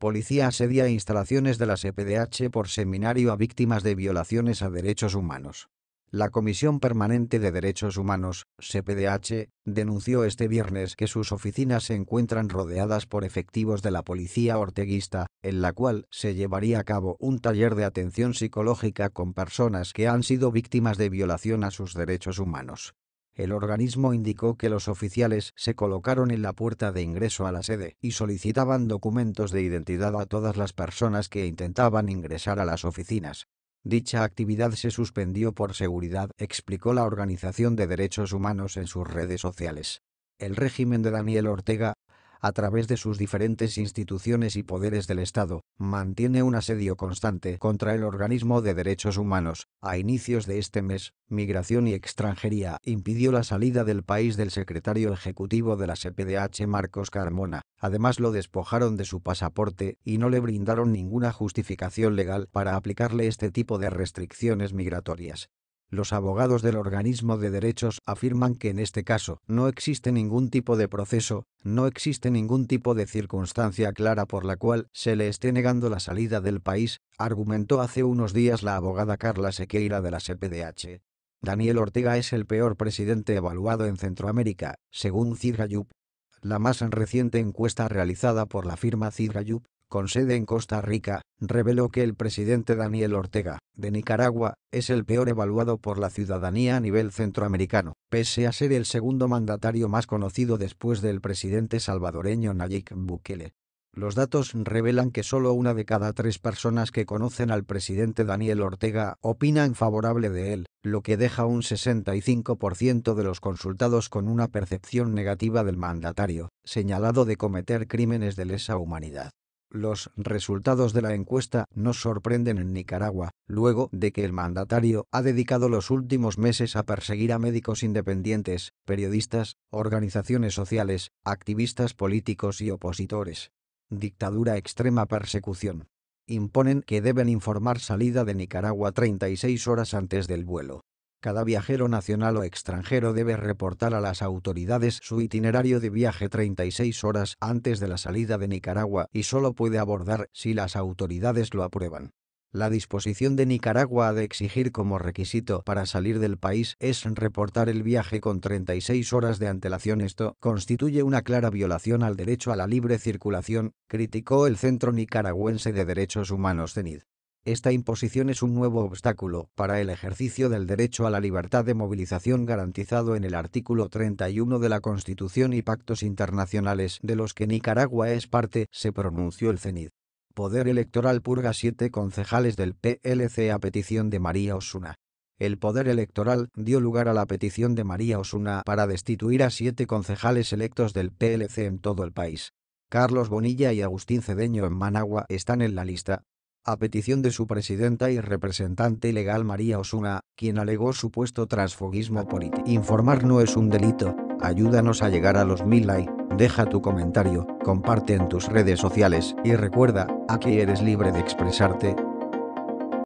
Policía asedia instalaciones de la CPDH e por seminario a víctimas de violaciones a derechos humanos. La Comisión Permanente de Derechos Humanos, CPDH, denunció este viernes que sus oficinas se encuentran rodeadas por efectivos de la policía orteguista, en la cual se llevaría a cabo un taller de atención psicológica con personas que han sido víctimas de violación a sus derechos humanos el organismo indicó que los oficiales se colocaron en la puerta de ingreso a la sede y solicitaban documentos de identidad a todas las personas que intentaban ingresar a las oficinas. Dicha actividad se suspendió por seguridad, explicó la Organización de Derechos Humanos en sus redes sociales. El régimen de Daniel Ortega a través de sus diferentes instituciones y poderes del Estado, mantiene un asedio constante contra el organismo de derechos humanos. A inicios de este mes, Migración y Extranjería impidió la salida del país del secretario ejecutivo de la CPDH Marcos Carmona. Además lo despojaron de su pasaporte y no le brindaron ninguna justificación legal para aplicarle este tipo de restricciones migratorias. Los abogados del organismo de derechos afirman que en este caso no existe ningún tipo de proceso, no existe ningún tipo de circunstancia clara por la cual se le esté negando la salida del país, argumentó hace unos días la abogada Carla Sequeira de la CPDH. Daniel Ortega es el peor presidente evaluado en Centroamérica, según Cidrayub. La más reciente encuesta realizada por la firma Cidrayub, con sede en Costa Rica, reveló que el presidente Daniel Ortega de Nicaragua es el peor evaluado por la ciudadanía a nivel centroamericano, pese a ser el segundo mandatario más conocido después del presidente salvadoreño Nayib Bukele. Los datos revelan que solo una de cada tres personas que conocen al presidente Daniel Ortega en favorable de él, lo que deja un 65% de los consultados con una percepción negativa del mandatario, señalado de cometer crímenes de lesa humanidad. Los resultados de la encuesta nos sorprenden en Nicaragua, luego de que el mandatario ha dedicado los últimos meses a perseguir a médicos independientes, periodistas, organizaciones sociales, activistas políticos y opositores. Dictadura extrema persecución. Imponen que deben informar salida de Nicaragua 36 horas antes del vuelo. Cada viajero nacional o extranjero debe reportar a las autoridades su itinerario de viaje 36 horas antes de la salida de Nicaragua y solo puede abordar si las autoridades lo aprueban. La disposición de Nicaragua de exigir como requisito para salir del país es reportar el viaje con 36 horas de antelación. Esto constituye una clara violación al derecho a la libre circulación, criticó el Centro Nicaragüense de Derechos Humanos CENID. Esta imposición es un nuevo obstáculo para el ejercicio del derecho a la libertad de movilización garantizado en el artículo 31 de la Constitución y pactos internacionales de los que Nicaragua es parte, se pronunció el CENID. Poder Electoral purga siete concejales del PLC a petición de María Osuna. El Poder Electoral dio lugar a la petición de María Osuna para destituir a siete concejales electos del PLC en todo el país. Carlos Bonilla y Agustín Cedeño en Managua están en la lista, a petición de su presidenta y representante legal María Osuna, quien alegó supuesto transfoguismo político. Informar no es un delito, ayúdanos a llegar a los mil likes, deja tu comentario, comparte en tus redes sociales y recuerda, aquí eres libre de expresarte,